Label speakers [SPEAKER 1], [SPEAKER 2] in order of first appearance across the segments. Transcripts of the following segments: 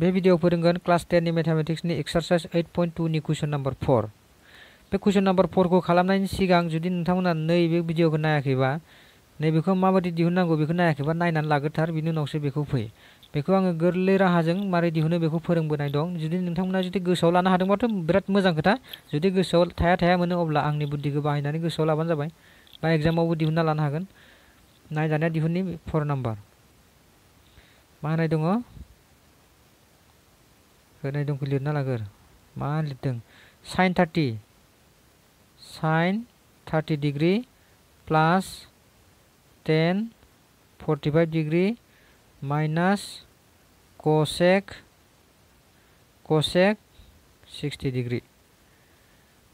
[SPEAKER 1] बे भिडिअ फोरोंगोन क्लास टेननि मेथामेटिक्सनि एक्सारसाइज ओइट पइन्ट टुनि कुइसन नाम्बार फर बे कुइसन नाम्बार फरखौ खालामनायनि सिगां जुदि नोंथांमोना नैबे भिडिअखौ नायाखैबा नैबेखौ माबायदि दिहुननांगौ बेखौ नायाखैबा नायनानै लाग्रोथार बिनि उनावसो बेखौ फै बेखौ आङो गोरलै राहाजों मारै दिहुनो बेखौ फोरोंबोनाय दं जुदि नोंथांमोना जुदि गोसोआव लानो हादोंबाथ' बिराद मोजां खोथा जुदि गोसोआव थाया थाया मोनो अब्ला आंनि बुद्धिखौ बाहायनानै गोसोआव लाबानो जाबाय बा एग्जामावबो दिहुनना लानो हागोन नायजानाया दिहुननि फर नाम्बार मा होनाय दङ नायदंखौ लिरना लागोर मा लिरदों sine thirty sine thirty degree plus tan forty five degree minus cosec cosec sixty degree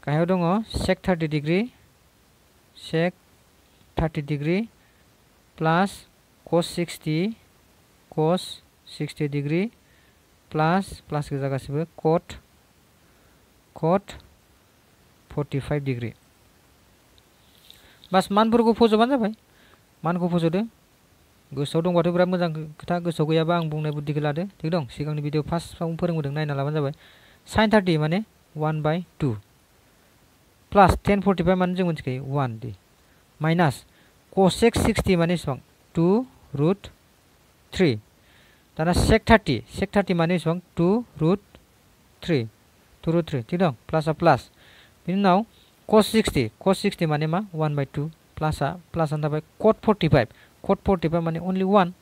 [SPEAKER 1] गाहायाव दङ sec thirty degree sec thirty degree plus cos sixty cos sixty degree plus plus गोजा गासिबो कट कट फर्टिफाइभ डिग्रि बास मानफोरखौ फज'बानो जाबाय मानखौ फज'दो गोसोआव दंबाथ' बिराद मोजां खोथा गोसोआव गैयाबा आं बुंनाय बुद्धिखौ लादो थिग दं सिगांनि भिडिअ फार्स्टआव फोरोंबोदों नायना लाबानो जाबाय साइन थार्टि माने one by two plus tan forty five माने जो मिथिखायो वान दि माइनास कसेक सिक्सटि माने इसिबां टु रुट थ्री दाना सेक थार्टी सेक थार्टी माने बेसेबां two root three two root three थिग दं प्लासआ प्लास बिनि उनाव कस सिक्सटी कस सिक्सटि माने मा वान बाय टु प्लासआ प्लासआनो cot forty five cot forty five माने अनलि वान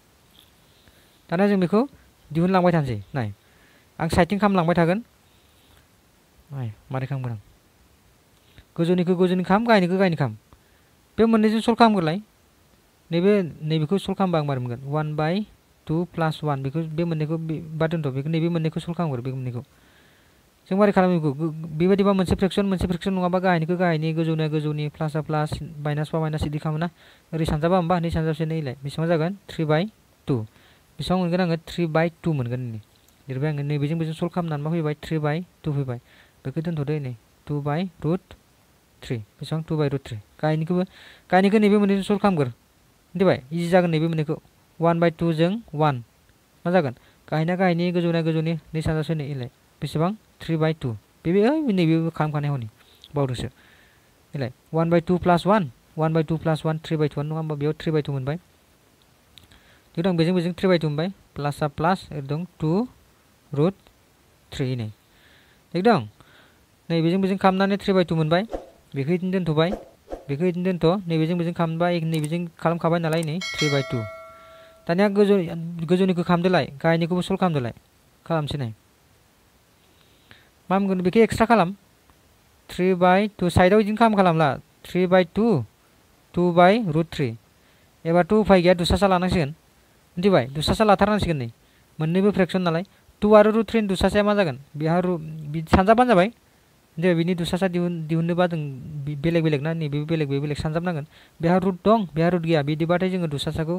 [SPEAKER 1] दाना जों बेखौ दिहुनलांबाय थानोसै नाय आं साइटिं खालामलांबाय थागोन नाय मारै खालामगोन आं गोजौनिखौ गोजौनि खाम गाहायनिखौ गाहायनि खाम बे मोननैजों सल्व खालामग्रोलाय नैबे नैबेखौ सल्भ खालामबा आं मारै मोनगोन बाय टू प्लास वन बेखौ बे मोननैखौ बा दोनथ' बेखौ नैबे को सल्भ खालामगोर बे मोननैखौ जों मारै खालामो बेखौ बेबायदिबा फ्रेक्शन फ्रेक्सन मोनसे फ्रेक्सन नङाबा गाहायनिखौ गाहायनि गोजौनिया गोजौनि प्लास माइनास माइनास इदि खालामोना ओरै सानजाबा होमबा नै सानजाबसे नैलाय बेसेबां जागोन थ्रि बाय बै बेसेबां मोनगोन आङो थ्रि बाय टु मोनगोन नै लिरबाय आङो नैबेजों बेजों सल्भ खालामनानै मा फैबाय थ्रि बाय टु फैबाय बेखौ दोनथ'दो नै टु बाय रुट थ्रि बेसेबां टु बाय रुट को गाहायनिखौबो गाहायनिखौ नैबे मोननैजों सल्व खालामगोर मिथिबाय इजि जागोन नैबे मोननैखौ वान बाय टुजों वन मा जागोन गाहायना गाहायनि गोजौना गोजौनि नै सानजा सोनि इलाय बेसेबां थ्रि बाय टु बेबो ओइ नैबेबो खालामखानाय हनै बावदोंसो इलाय one by two plus one one by two plus one three by two one होमबा बेयाव थ्रि बाय टु मोनबाय जुदि आं बेजों बेजों थ्रि बाय टु प्लास ओरै दं रुट थ्री नई एकदम नै बेजों बेजों खालामनानै थ्रि बाय टु मोनबाय बेखौ बिदिनो दोनथ'बाय बेखौ बिदिनो दोनथ' नैबेजों बेजों खालामबाय नैबेजों खालामखाबाय नालाय नै थ्रि बाय टु दानिया गोजौ गोजौनिखौ खालामदोलाय गाहायनिखौबो सल्भ खालामदोलाय खालामसै नै मा मोनगोन बेखौ एक्सट्रा खालाम थ्रि बाय टु साइडआव बिदिनो खालाम खालामला three by two two by root three एबा टु उफाय गैया दुसासा लानांसिगोन मिथिबाय दुसासा लाथारनांसिगोन नै मोननैबो फ्रेक्सन नालाय टु आरो रुट थ्रिनि दुसासाया मा जागोन बेहा रु सानजाबानो जाबाय दे बिनि दुसासा दिहुन दिहुननोबा जों बेलेग बेलेग ना नैबेबो बेलेग बे बेलेग सानजाबनांगोन बेहा रुट दं बेहा रुट गैया बिदिबाथाय जोङो दुसासाखौ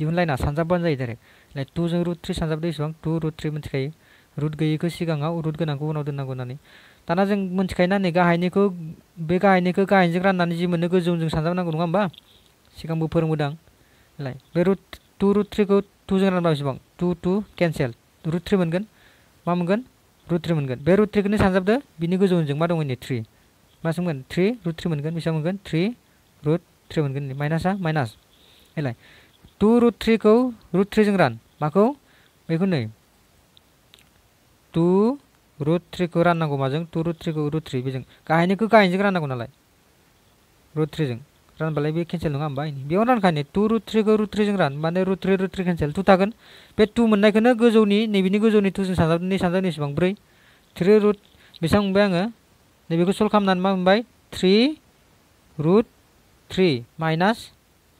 [SPEAKER 1] इयुन लाइना सानजाबबानो जाए डाइरेक्ट लाइक जो रुट थ्री सानजाबदो इसेबां टु रुट थ्री मिथिखायो रुट गैयैखौ सिगाङाव रुट गोनांखौ उनाव दोननांगौ होननानै दाना जों मिथिखायो ना नै गाहायनिखौ बे गाहायनिखौ गाहायजों राननानै जि मोनो गोजौजों सानजाबनांगौ नङा होमबा सिगांबो फोरोंबोदां लाइक बे रुट टु रुट थ्रिखौ टुजों रानबा बेसेबां two two cancel root three मोनगोन मा मोनगोन रुट थ्रि मोनगोन बे रुट थ्रिखौनो सानजाबदो बिनि गोजौजों मा दङ थ्री थ्रि मा सोमगोन थ्रि रुट थ्रि मोनगोन बेसेबां मोनगोन थ्रि रुट थ्रि मोनगोन माइनासआ माइनास टु रुट को रुट थ्री जो रान माखौ बेखौ नै टु रुट थ्रिखौ राननांगौ माजों टु रुट को रुट थ्रि बेजों गाहायनिखौ गाहायजों राननांगौ नालाय रुट थ्री रानबालाय बे केन्सेल नङा होमबा बेयाव रानखानाय टु रुट थ्रिखौ रुट थ्रिजों रान माने root three root three cancel two थागोन बे टु मोननायखौनो गोजौनि नैबेनि गोजौनि टुजों सानजाबनि सानजाबनि इसेबां ब्रै रुट बेसेबां मोनबाय आङो नैबेखौ सल्भ खालामनानै रुट थ्रि माइनास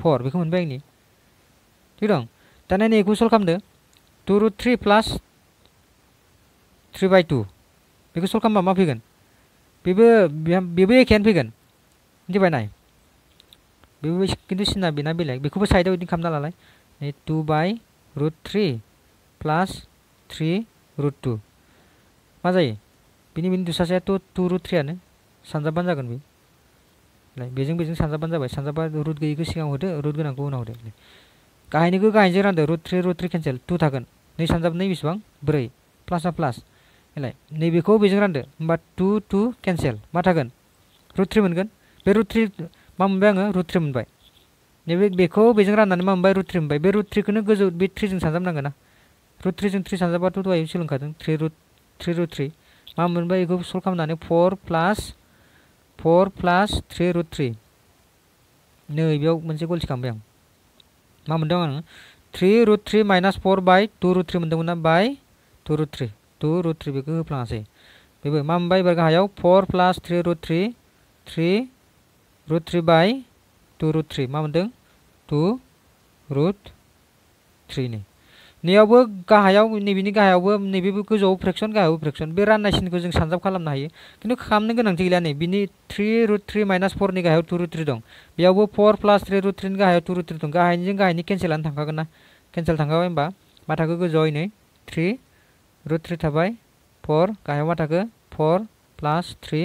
[SPEAKER 1] फोर बेखौ ठीक दाने नै एखौ सल्व खालामदो two root three plus three by two बेखौ सल्व खालामबा मा फैगोन बेबो बेबो एखेयानो फैगोन मिथिबाय नाय बेबो खिन्थु सिना बेना बेलेग बेखौबो साइडआव बिदिनो खालामना लालाय two by root three plus three root two मा जायो बिनि बिनि दुसासेयाथ' टु रुट थ्रियानो सानजाबबानो जागोन बे बेजों बेजों सानजाबबानो जाबाय सानजाबबा रुट गैयिखौ सिगां होदो रुट गोनांखौ उनाव होदो गाहायनिखौ गाहायजों रानदो root three root three cancel two थागोन नै सानजाब नै बेसेबां ब्रै प्लासआ प्लास एलाय नैबेखौ बेजों रानदो होमबा टु टु केन्सेल मा थागोन रुट थ्री मोनगोन बे रुट थ्री मा मोनबाय आङो रुट थ्री मोनबाय नैबे बेखौ बेजों राननानै मा मोनबाय रुट थ्री मोनबाय बे रुट थ्रिखौनो गोजौ बे थ्रिजों सानजाबनांगोन ना रुट थ्री थ्रि सानजाबाथ' दहाय सोलोंखादों three root three root three मा मोनबाय ये सल्व खालामनानै four plus four plus three root three नै बेयाव मोनसे गल सिखांबाय आं मा मोनदों आं three root three minus four by two root three मोनदोंमोन ना by two root three two root three बेखौ होफ्लाङासै बेबो मा मोनबाय फोर गाहायाव four plus three root three three root three by two root three मा मोनदों टू रुट थ्री थ्रिनि नैयावबो गाहायाव नैबेनि गाहायावबो नैबेबो गोजौआव फ्रेक्सन गाहायाव फ्रेक्सन बे राननाय सिनखौ जों सानजाब खालामनो हायो खिन्थु खालामनो गोनांथि गैला नै बिनि थ्रि रुट थ्रि माइनास फरनि गाहायाव टु रुट थ्री दं बेयावबो फर प्लास थ्री रुट थ्रिनि गाहायाव टु रुट थ्री दं गाहायनिजों गाहायनि केन्सेलानो थांखागोन ना केन्सेल थांखाबाय होमबा मा थाखो गोजौआव नै थ्रि रुट थ्री थाबाय फर गाहायाव मा थाखो four plus three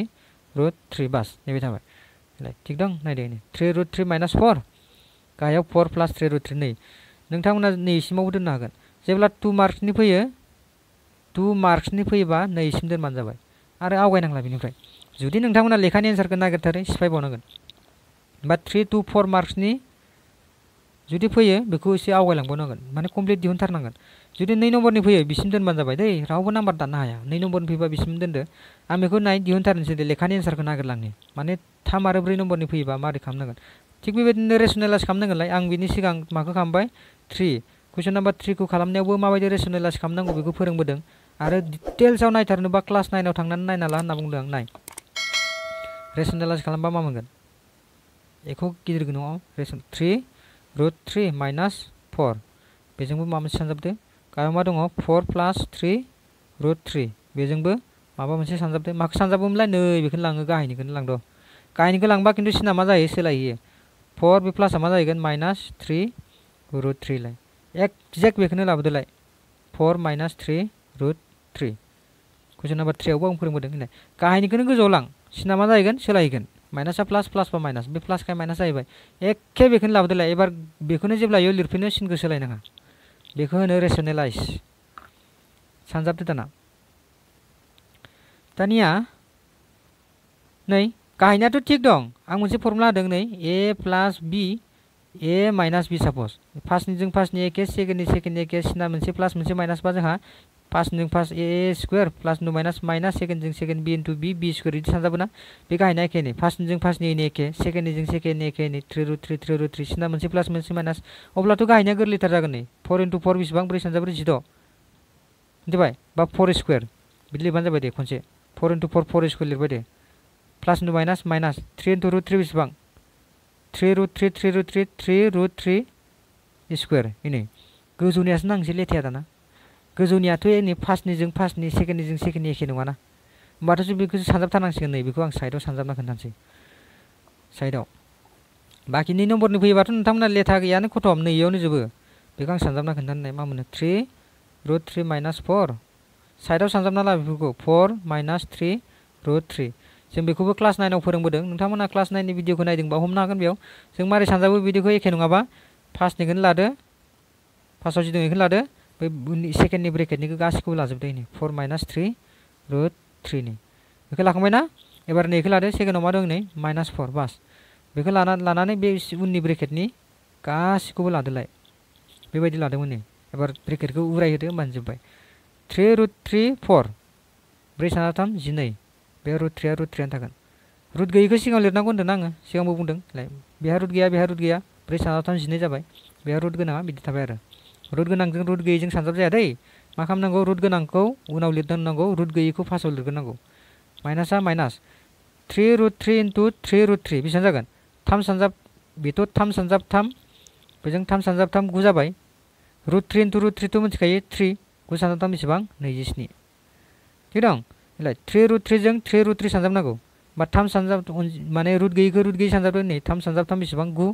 [SPEAKER 1] root three बास नैबे थाबाय थिग दं नायदो नै three root three minus four गाहायाव four plus three root three नै नोंथांमोना नैसिमावबो दोननो हागोन जेब्ला टु मार्क्सनि फैयो टु मार्क्सनि फैयोबा नैसिम दोनबानो जाबाय आरो आवगायनांला बेनिफ्राय जुदि नोंथांमोना लेखानि एन्सारखौ नागिरथारो सिफायबावनांगोन बा थ्रि टु फर मार्क्सनि जुदि फैयो बेखौ एसे आवगायलांबावनांगोन माने कमप्लिट दिहुनथारनांगोन जुदि नै নম্বरनि फैयो बिसिम दोनबानो जाबाय दै रावबो नाम्बार दाननो हाया नै নম্बरनि फैबा बिसिम दोन्दो आं बेखौ नाय दिहुनथारनोसै दे लेखानि एन्सारखौ नागिरलांनि माने थाम आरो ब्रै নম্বरनि फैयोबा मारै खालामनांगोन थिग बेबायदिनो रेसनेलाइज खालामनांगोनलाय आं बिनि सिगां माखौ खालामबाय थ्रि कुइसन नम्बर थ्री को माबायदि रेसनेलाइज खालामनांगौ बेखौ फोरोंबोदों आरो डिटेल्सआव नायथारनोबा क्लास नाइनाव थांनानै नायना ला होनना बुंदों आं मा मगन बेखौ गिदिर गोनाङाव रेसन three root three minus four बेजोंबो माबा मोनसे सानजाबदो गाहायाव मा दङ प्लास थ्री रुट थ्री बेजोंबो माबा मोनसे सानजाबदो माखौ सानजाबोमोनलाय नै बेखौनो लाङो गाहायनिखौनो लांद' गाहायनिखौ लांबा सिना मा जाए सोलायो फर बे प्लासआ मा जाहैगोन माइनास थ्री रुट थ्री थ्रिलाय एक्जेक्ट बेखौनो लाबोदोलाय four minus three root three question number थ्रिआवबो आं फोरोंबोदों होननाय गाहायनिखौनो गोजौआव लां सिना मा जाहैगोन सोलायहैगोन माइनासा प्लास प्लास बा माइनास बे प्लासखाय माइनास जाहैबाय एखे बेखौनो लाबोदोलाय एबार बेखौनो जेब्ला लिरफिनो सिनखौ सोलायनाङा बेखौ होनो रेसनेलाइज सानजाबदो दाना दानिया नै गाहायनायाथ' थिग दं आं मोनसे फर्मुला होदों नै ए प्लास बि ए माइनास बी साप'ज फार्स्टनिजों फार्स्टनि एखे सेकेन्डनि सेकेन्डनि एखे सिना मोनसे प्लास मोनसे माइनासबा जोंहा फार्स्टनिजों फार्स्ट ए ए स्कुवेर प्लास नु माइनास माइनास सेकेन्डजों second b into b b square बिदि ना बे गाहायना एखेनि फार्स्टनिजों फार्स्टनि एखे सेकेन्डनिजों सेकेन्डनि एखेनि three root three three root three सिना मोनसे प्लास मोनसे माइनास अब्लाथ' गाहायना गोरलैथार जागोन नै फर इन्टु फर बेसेबां ब्रै सानजाबो जिद' मिथिबाय बा फर स्कुवेर बिदि लिरबानो जाबाय दे खनसे फर इन्टु फर फर स्कुवेर लिरबाय दे प्लास नु minus minus three into root three बेसेबां three root three three root three three root three square बेनो गोजौनियासो नांसै लेथाया दाना गोजौनियाथ' नै फार्स्टनिजों फार्स्टनि सेकेन्डनिजों सेकेन्डनि एखे नङाना होमबाथ' जों बेखौ सानजाबथारनांसिगोन नै बेखौ आं साइडआव सानजाबना खोन्थानोसै साइडआव बाखि नै नम्बरनि फैयोबाथ' नोंथांमोना लेथा गैयानो खथम नैयावनो जोबो बेखौ आं सानजाबना खोन्थानाय मा मोनो three root three minus four साइडआव सानजाबना ला बेफोरखौ four minus three root three जों बेखौबो क्लास नाइनाव फोरोंबोदों नोंथांमोना क्लास नाइननि भिडिअखौ नायदोंबा हमनो हागोन बेयाव जों मारै सानजाबो बिदिखौ एखे नङाबा फार्स्टनिखौनो लादो फार्स्टआव जिदों बेखौनो लादो बै सेकेन्डनि ब्रेकेटनिखौ गासिखौबो लाजोबदो नै फर माइनास थ्रि रुट थ्रिनि बेखौ लाखांबाय ना एबार नैखौ लादो सेकेन्डआव मा दं नै माइनास फर बास बेखौ लाना लानानै बे उननि ब्रेकेटनि गासिखौबो लादोलाय बेबायदि लादोंमोन नै एबार ब्रेकेटखौ उरायहोदो होमबानो जोब्बाय थ्रि रुट थ्रि फर ब्रै सानथाम जिनै बे रुट थ्रिया रुट थ्रियानो थागोन रुट गैयिखौ सिगाङाव लिरनांगौ होन्दों आङो सिगांबो बुंदों लाइक बेहा रुट गैया बेहा रुट गैया ब्रै सानजाबथाम जिनै जाबाय बेहा रुट गोनाङा बिदि थाबाय आरो रुट गोनांजों रुट गैयिजों सानजाब जाया दै मा खालामनांगौ रुट गोनांखौ उनाव लिरनांगौ रुट गैयिखौ फार्स्टआव लिरग्रोनांगौ माइनासआ minus three root three into three root three बेसेबां जागोन थाम सानजाब बेथ' थाम सानजाब थाम बेजों थाम सानजाब थाम गु जाबाय रुट थ्रि इन्टु रुट थ्रिथ' मिथिखायो थ्रि गु सानजाब थाम बेसेबां नैजिस्नि थिग दं हेल्ला थ्री रुट थ्री जन थ्री रुट थ्री सानजाब नागौ बा थाम सानजाब माने रुट गैयिखौ रुट गैयि सानजाब नै थाम सानजाब थाम बेसेबां गु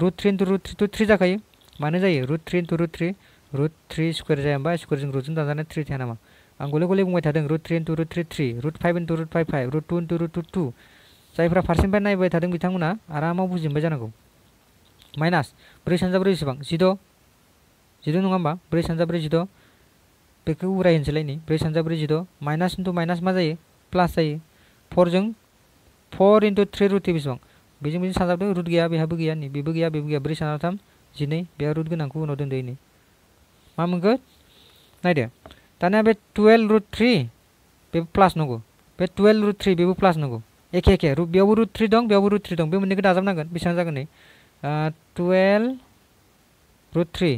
[SPEAKER 1] root three into root three two three जाखायो मानो जायो root three into root three root three square जाया होमबा स्कुवेरजों रुटजों दानजानाय थ्री थाया नामा आं गले गले बुंबाय थादों root three into root three three root five into root five five root two into root two two जायफोरा फारसेनिफ्राय नायबाय थादों बिथांमोना आरामाव बुजिबाय जानांगौ माइनास ब्रै सानजाब ब्रै बेसेबां जिद' जिद' नङा होमबा ब्रै सानजाब ब्रै जिद' बेखौ उराय होनोसैलाय नै ब्रै सानजा ब्रै जिद' माइनास इन्टु माइनास मा जायो प्लास जायो फरजों फर इन्टु थ्रि रुटि बेसेबां बेजों बेजों सानजाबदों रुट गैया बेहाबो गैया नै बेबो गैया बेबो गैया ब्रै सानजाथाम जिनै बेहा रुट गोनांखौ उनाव दोनदो नै मा मोनगोन नायदो दानिया बे टुवेल्भ रुट थ्रि बेबो प्लास नंगौ बे टुवेल्भ रुट थ्रि बेबो प्लास नंगौ एखे एखे बेयावबो रुट थ्रि दं बेयावबो रुट थ्रि दं बे मोननैखौ दाजाबनांगोन बेसेबां जागोन नै twelve root three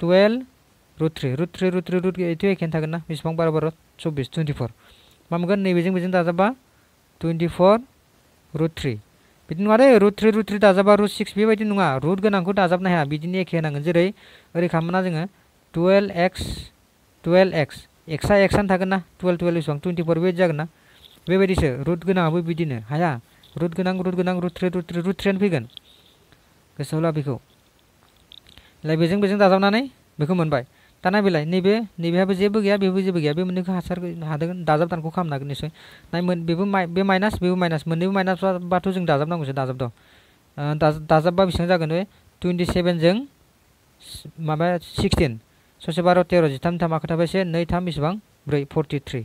[SPEAKER 1] twelve root three root three root three root ओइटि एखेन थागोन ना बेसेबां बार बार चब्बिस टुवेन्टिफर मा मोनगोन नैबेजों बेजों दाजाबा फोर रुट थ्री बिदि नङा दै रुट थ्री रुट थ्री दाजाबा रुट सिक्स बेबायदि नङा रुट गोनांखौ दाजाबनो हाया बिदिनो एखे होनांगोन जेरै ओरै खालामना जोङो टुवेल्भ एक्स टुवेल्भ एक्स एक्सआ एक्सआनो थागोन ना टुवेल्भ टुवेल्भ बेसेबां फोर बेबायदि जागोन ना बेबायदिसो रुट गोनाङाबो बिदिनो हाया रुट गोनां रुट गोनां root three root three root थ्रियानो फैगोन गोसोआव ला बेखौ बेजों बेजों दाजाबनानै बेखौ मोनबाय दाना बेलाय नैबे नैबेहाबो जेबो गैया बेबो जेबो गैया बे मोननैखौ हासार खालामनो हागोन निसय नाय बेबो बे माइनास बेबो माइनास मोननैबो माइनासबाथ' जों दाजाबनांगौसो दाजाब दं दाजाबबा बेसेबां जागोन बे टुवेन्टि सेभेनजों माबा सिक्सटिन ससे बार' तेर' जिथाम थामा खोथाबाय से नै थाम बेसेबां ब्रै फर्टि थ्रि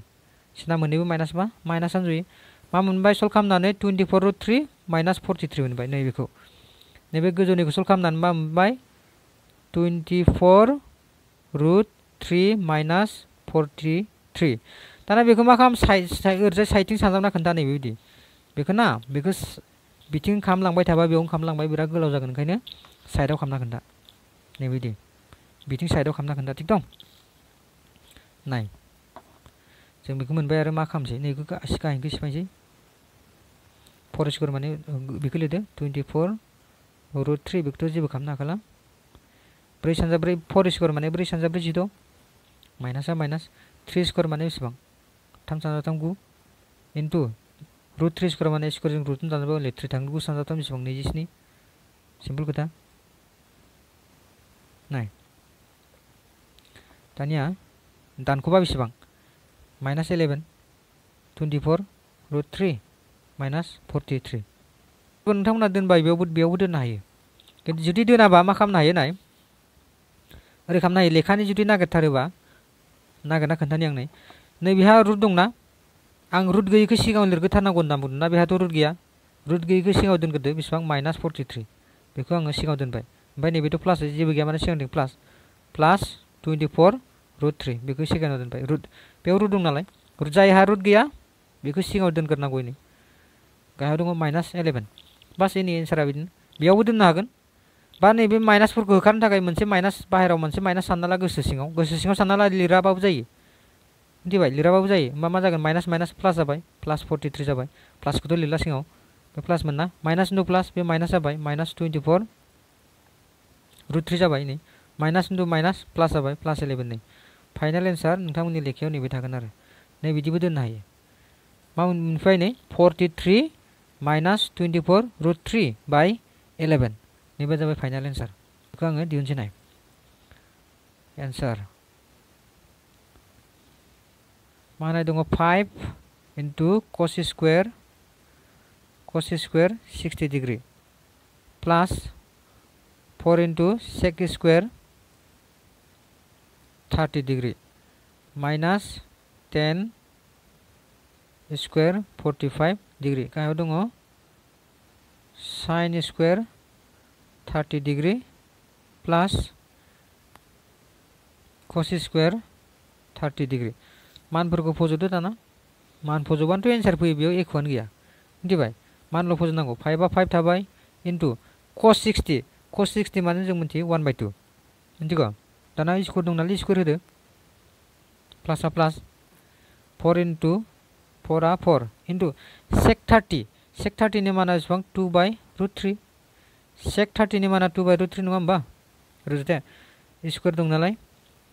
[SPEAKER 1] सिना मोननैबो माइनासबा माइनासानो जुयो मा मोनबाय सल्भ खालामनानै twenty four root three minus forty three मोनबाय नैबेखौ नैबे गोजौनिखौ सल्भ खालामनानै मा मोनबाय टुवेन्टि फर root 3 minus 43 दाना बेखौ मा खालाम साइड साइड ओरैजाय साइडथिं सानजाबना खोन्था नै बेबायदि बेखौ ना बेखौ बिथिं खालामलांबाय थाबा बेयावनो खालामलांबाय बिराद गोलाव जागोन ओंखायनो साइडआव खालामना खोन्था नैबेबायदि बिथिं साइडआव खालामना खोन्था थिग दं नाय जों बेखौ मोनबाय आरो मा खालामसै नैखौ गाहायखौ सिफायसै फर स्कुवार माने बेखौ लिरदो टुवेन्टि फर रुट थ्रि बेखौथ' जेबो खालामनो हाखाला ब्रै सानजा ब्रै फोर स्कोर मानी ब्रै सानजा ब्रै जिद' माइनासा माइनास थ्री स्कोर मानी बेसेबां थाम सानजा थाम गु इन्टु रुट थ्रि स्कुवार माने स्कुवारजों रुटजों दानजाबा हले थ्री थांगोन गु सानजा थाम बेसेबां नैजिस्नि सिम्पल खोथा नाय दानिया दानख'बा बेसेबां minus eleven twenty four root three minus forty three नोंथांमोना दोनबाय बेयावबो बेयावबो दोननो हायो जुदि दोनाबा मा खालामनो हायो नाय ओरै खालामनो हायो लेखानि जुदि नागिरथारोबा नागिरना खोन्थानि आं नै नै बेहा रुट दंना आं रुट गैयिखौ सिगाङाव लिरग्रोथारनांगौ होनना बुंदोंना बेहाथ' रुट गैया रुट गैयिखौ सिगाङाव दोनग्रोदो बेसेबां माइनास फर्टिथ्रि बेखौ आङो सिगाङाव दोनबाय ओमफ्राय नैबेथ' प्लास जेबो गैया माने सिगांथिं plus plus twenty four root three बेखौ सिगाङाव दोनबाय रुट बेयाव रुट दं नालाय रुट जायहा रुट गैया बेखौ सिगाङाव दोनग्रोनांगौ इनि गाहायाव दङ माइनास इलेवेन बास इनि एन्सारा बिदिनो बेयावबो दोननो हागोन बा नैबे माइनासफोरखौ होखारनो थाखाय मोनसे माइनास बाहेराव मोनसे माइनास सानना ला गोसो सिङाव गोसो सिङाव सानना ला लिराबाबो जायो मिथिबाय लिराबाबो जायो होमबा मा जागोन माइनास माइनास प्लास जाबाय प्लास फर्टिथ्रि जाबाय प्लासखौथ' लिरला सिङाव बे प्लास मोनना माइनास इन्टु प्लास बे माइनास जाबाय माइनास टुवेन्टिफर रुट थ्रि जाबाय नै माइनास इन्टु माइनास प्लास जाबाय प्लास इलेभेन नै फाइनाल एन्सार नोंथांमोननि लेखायाव नैबे थागोन आरो नै बिदिबो दोननो हायो मा नै minus root three by eleven नैबे जब फाइनल एन्सार बेखौ आङो दिहुनसै एन्सार मा होननाय दङ five cos square cos square sixty degree plus four into sec square thirty degree minus tan square forty five degree कहाँ दङ sine square thirty degree plus कसी स्क्वायर थार्टी डिग्री मानफोरखौ फज'दो दाना मान फज'बानोथ' एन्सार फैयो बेयाव एखुआनो गैया मिथिबाय मानल' फज'नांगौ फाइभआ फाइभ थाबाय into cos sixty cos sixty माने जों मिथियो वान बाय टु मिथिगौ दाना स्कुर दं नालाय स्कुर होदो प्लासआ प्लास फर इन्टु फरआ four into sec thirty sec ने माना बेसेबां two by root three sec thirty माना टू बाय रुट थ्री नङा होमबा रुजुथे स्कुवेर दं नालाय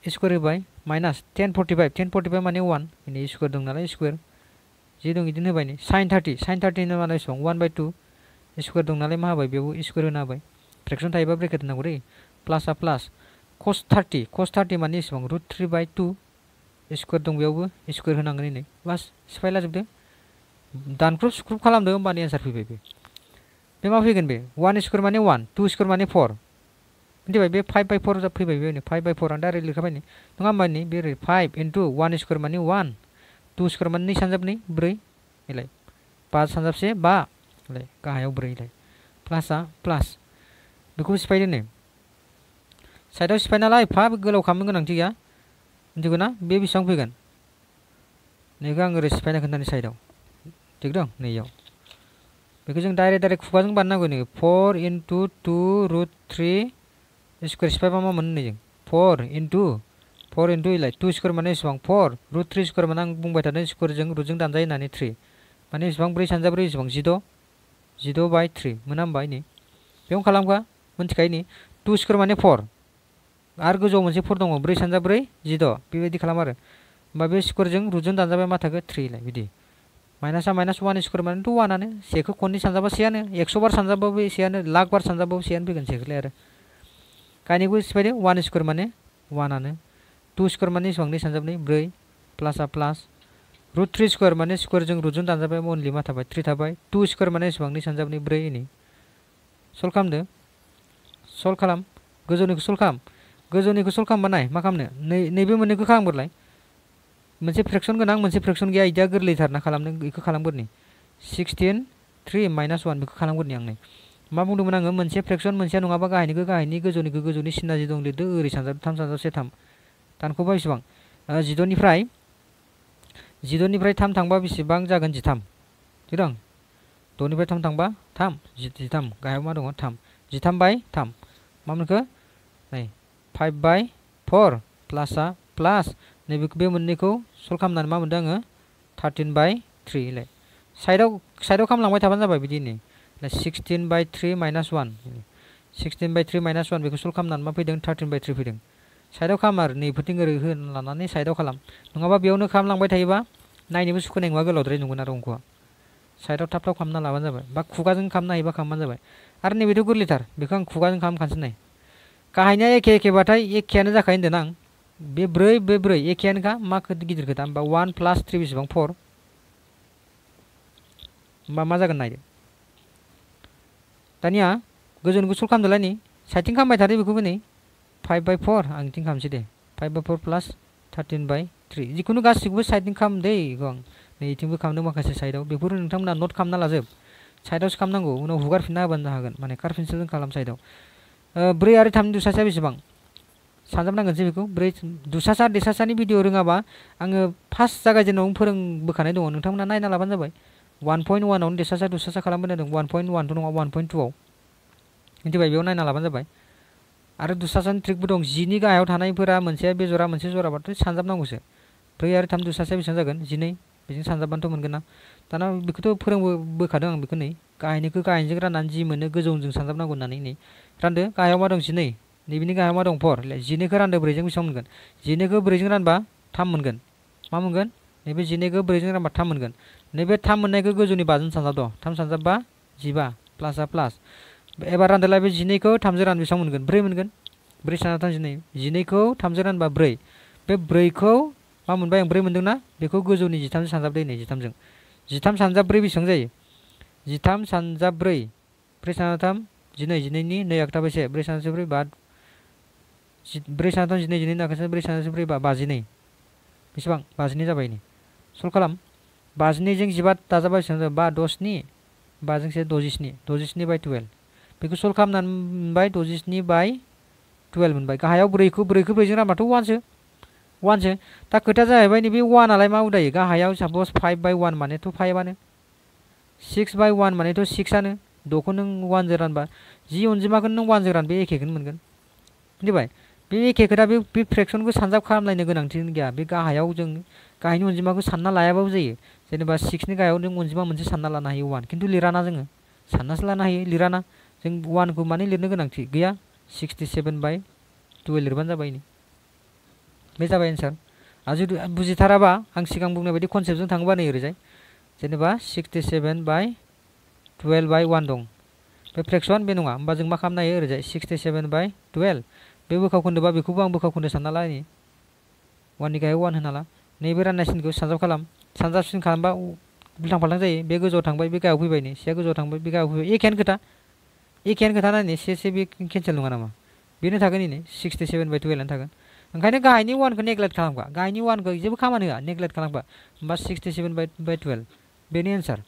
[SPEAKER 1] स्कुवेर होबाय minus tan forty five tan forty five माने वान बिनि स्कुवेर दं नालाय स्कुवेर जे दं बिदिनो होबाय साइन थार्टी साइन थार्टिनि माना बेसेबां वान बाय टु स्कुवेर दं नालाय मा होबाय बेयाव स्कुवेर होना होबाय फ्रेक्सन थायोबा ब्रेकेट होनांगौ दै प्लासआ प्लास कस थार्टी कस थार्टी माने इसेबां root three by two square दं बेयावबो स्कुवेर होनांगोन नै बास सिफायला जोबदो दानख्रुब सुख्रुब खालामदो होमबानि एन्सार फैबाय बे बे मा फैगोन बे वान स्कुर माने वान टु स्कुर माने फर मिथिबाय बे फाइभ बाय फर फैबाय बे फाइभ बाय फर आं दा ओरै लिरखाबाय नै नङा होमबा बे ओरै फाइभ इन्टु वान स्कुर माने वान टु स्कुर माने नै सानजाब नै ब्रै इलाय बा सानजाबसे बा इलाय गाहायाव ब्रै इलाय प्लासआ प्लास बेखौ सिफायदो नै साइडआव सिफाय नालाय फाब गोलाव खालामनो गोनांथि गैया मिथिगौ ना बे बेसेबां फैगोन नैखौ आं ओरै सिफायना खोन्थानि साइडआव थिग दं नैयाव बेखौ जों डायरेक्ट डायरेक्ट खुगाजों बानायनांगौ नै 4 into 2 root 3 स्क्वायर सिफायबा मा मोनो नै जों 4 into 4 into इलाय 2 स्क्वायर माने इसिबां 4 root 3 स्क्वायर माने आं बुंबाय थादों स्क्वायर स्कुवेरजों रुटजों दानजायो नानि 3 माने इसिबां ब्रै सानजाब्रै इसिबां जिद' जिद' बाय 3 मोना होमबा नै बेयावनो खालामखा मिन्थिखायो नै टु स्कुवेर माने 4 आरो गोजौ मोनसे 4 दङ ब्रै सानजा ब्रै जिद' बेबायदि खालाम आरो होमबा बे स्कुवेरजों रुटजों दानजाबाय मा थाखो 3 थ्रिलाय बिदि माइनासा माइनास वान स्कुवार माने टु वानानो से खननै सानजाबा से एकस' बार सानजाबाबो सेयानो लाख बार सानजा से फैगोन सेखौलाय आरो गायनायखौ सिफायदो वन स्कुवार टू वानानो टु स्कुवार माने इसेबांनि ब्रे प्लस प्लासआ प्लास रुट थ्री स्कुवार माने स्कुवारजों रुटजों दानजाबाय ओनली मा थाबाय थ्रि टू टु स्कुवार माने इसेबांनि सानजाबनि ब्रे इन सल्भ खालामदो सल्भ खाम गोजौनिखौ सल्व खाम गोजौनिखौ सल्भ खाम नाय मा खालामनो नै नैबे मोननैखौ มันจะ fraction กันนังมันจะ fraction แก่ไอ้จักรเลยสารนะคลังนึงอีกคลังบุตรนี่ sixteen three minus one มันก็คลังบุตรอยังไงมาพูดดูมันนั่งมันจะ fraction มันจะ็นุ่งอาบก็ไอ้นี่ก็ไอ้นี่ก็จุนี่ก็จุนี่ชินาจิตงเลิดเออริชันจัดทำสันจัดเซ็ตทำตันคบไปสิบังจิตงนี่ไฟจิตงนี่ไฟทำทั้งบ้าไปสิบังจ้ากันจิตทัำจิรังตัวนี้ไปทำทั้งบ้าทำจิตจิตทัำกายมาตรงนั้นทำจิตทัำไปทำมามันก็ไอ้ e by four plus 5 plus नैबे बे सल्व सल्भ खालामनानै मा मोनदों आङो थार्टिन बाय थ्री सैड साइडआव साइडआव खालामलांबाय थाबानो जाबाय बिदिनो sixteen by three minus one sixteen by three minus one solve खाने मा फैदों थार्टीन बै थ्री फैदों साइडआव खाम आरो लाने ओरै होना लानानै साइडआव खालाम नङाबा नाइन खालामलांबाय थायोबा नायनोबो सुखुनाय नङा गोलावद्राय नंगोन आरो थप साइडआव थाब थाब खालामना लाबानो जाबाय बा खुगाजों खालामनो हायोबा खालामबानो जाबाय आरो नैबेथ' गोरलैथार बेखौ आं खुगाजों खालामखानोसै नै गाहायनिया एखे बे ब्रै बे ब्रै एखेयानोखा मा गिदिरखो दा होमबा वान प्लास थ्रि बेसेबां हम होमबा मा जागोन नायदो दानिया गोजौनिखौ सल्भ खालामदोलाय नै साइथिं खालामबाय थादो बेखौबो नै फाइभ बाय फर आं दे five by four plus thirteen by three जिखुनु गासिखौबो साइडथिं खालाम दे बेखौ आं नै इथिंबो खालामदों माखासे बेफोर नोंथांमोना नट खालामना लाजोब साइडआवसो खालामनांगौ उनाव हगारफिनना होबानो हागोन माने कारपेन्सिलजों खालाम साइडआव ब्रै आरो थामनि दुसासेया सानजाबनांगोन जे बेखौ ओमफ्राय दुसासा देसासानि भिडिअ रोङाबा आङो फार्स्ट जागायजेननायावनो फोरोंबोखानाय दङ नोंथांमोना नायना लाबानो जाबाय वान पइन्ट वानावनो देसासा दुसासा खालामबोनाय दं वान पइन्ट वानथ' नङा वान पइन्ट टुआव मिथिबाय बेयाव नायना लाबानो जाबाय आरो दुसासानि ट्रिकबो दं जिनि गाहायाव थानायफोरा मोनसेया बेजरा मोनसे जराबाथ' सानजाबनांगौसो ब्रै आरो थाम दुसासाया बेसेबां जागोन जिनै बेजों सानजाबानोथ' मोनगोन ना दाना बेखौथ' फोरोंबोखादों आं बेखौ नै गाहायनिखौ गाहायजों राननानै जि मोनो गोजौजों सानजाबनांगौ होननानै नै रानदो गाहायाव मा दं जिनै नैबेनि गाहायाव मा दं फर जिनैखौ रानदो ब्रैजों बेसेबां मोनगोन जिनैखौ ब्रैजों रानबा थाम मोनगोन मा मोनगोन नैबे जिनैखौ ब्रैजों रानबा थाम मोनगोन नैबे थाम मोननायखौ गोजौनि बाजों सानजाब दं थाम सानजाब जिबा प्लासआ प्लास एबार रानदोलाय बे जिनैखौ थामजों रान बेसेबां मोनगोन ब्रै मोनगोन ब्रै सानजा थाम जिनै जिनैखौ थामजों रानबा ब्रै बे ब्रैखौ मा मोनबाय आं ब्रै मोनदोंना बेखौ गोजौनि जिथामजों सानजाब नै जिथामजों जिथाम सानजाब ब्रै बेसेबां जायो जिथाम सानजाब ब्रै ब्रै सानजा थाम जिनै जिनैनि नै आगथा बेसे ब्रै सानजा ब्रै बा ब्रै साथाम जिनै जिनै दाखासो ब्रै साथाम ब्रै बाजिनै बेसेबां बाजिनै जाबाय नै सल्भ खालाम बाजिनैजों जिबा दाजाबा बेसेबां जाबाय बा दसनि बाजों से द'जिस्नि द'जिस्नि बाय टुवेल्भ बेखौ सल्भ खालामनानै मोनबाय द'जिस्नि बाय टुवेल्भ मोनबाय गाहायाव ब्रैखौ ब्रैखौ ब्रैजों रानबाथ' वानसो वानसो दा खोथा जाहैबाय नैबे वानालाय मा उदायो गाहायाव साप'ज फाइभ बाय वान मानेथ' फाइभआनो सिक्स बाय वान मानेथ' सिक्सआनो द'खौ नों वानजों रानबा जि अनजिमाखौ नों वानजों रानबा एखेखौनो मोनगोन मिथिबाय बे एखे फ्रेक्शन को सानजा खालामने सानजाब गया गोनांथि जो बे अंजिमा को सानना लाया जाए जेनेबा सिक्स गाहायाव जों अनजिमा मोनसे सानना लाना है वन खिन्थु लिराना जोङो साननासो लाना है लिराना जो वन को मानी लिरने गैया सिक्सटि सिक्सटी सेवेन बै लिरबानो लिरबान नै बे जब एन्सार आज जुदि बुजिथाराबा आं सिगां बुंनाय कन्सेप्ट कनसेप्टजों थाङोबा नै ओरैजाय जेनेबा sixty seven by twelve by one दं बे फ्रेक्सन नङा होमबा जों मा खालामनो हायो ओरैजाय सिक्सटि सेभेन बाय टुवेल्भ बे बोखावखोन्दोबा बेखौबो आं बोखावखोन्दो सानना लानि वाननि गाहायाव वान होना ला नैबे राननाय सानजाब खालाम सानजाब खालामबा उल्थां फाल्थां जायो बे गोजौआव थांबाय बे गाहायाव फैबाय नै सेया गोजौआव थांबाय बे गाहायाव फैबाय एखेयानो खोथा एखेयानो खोथा नायनि से से बे केन्सेल नङा नामा बेनो थागोन नै सिक्सटि सेभेन बाय टुवेल्भआनो थागोन ओंखायनो गाहायनि वानखौ नेग्लेक्ट खालामबा गाहायनि वानखौ जेबो खामानि होआ नेग्लेक्ट खालामबा होमबा sixty seven by by twelve बेनि एन्सार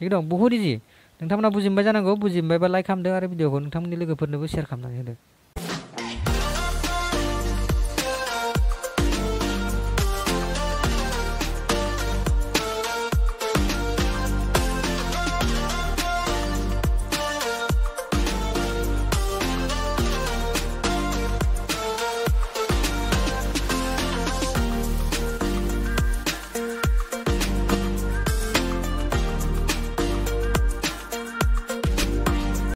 [SPEAKER 1] थिग दं बहुत इजि नोंथांमोना बुजिमोनबाय जानांगौ बुजिमोनबायबा लाइक खालामदो आरो भिडिअखौ नोंथांमोननि लोगोफोरनोबो सेयार खालामनानै होदो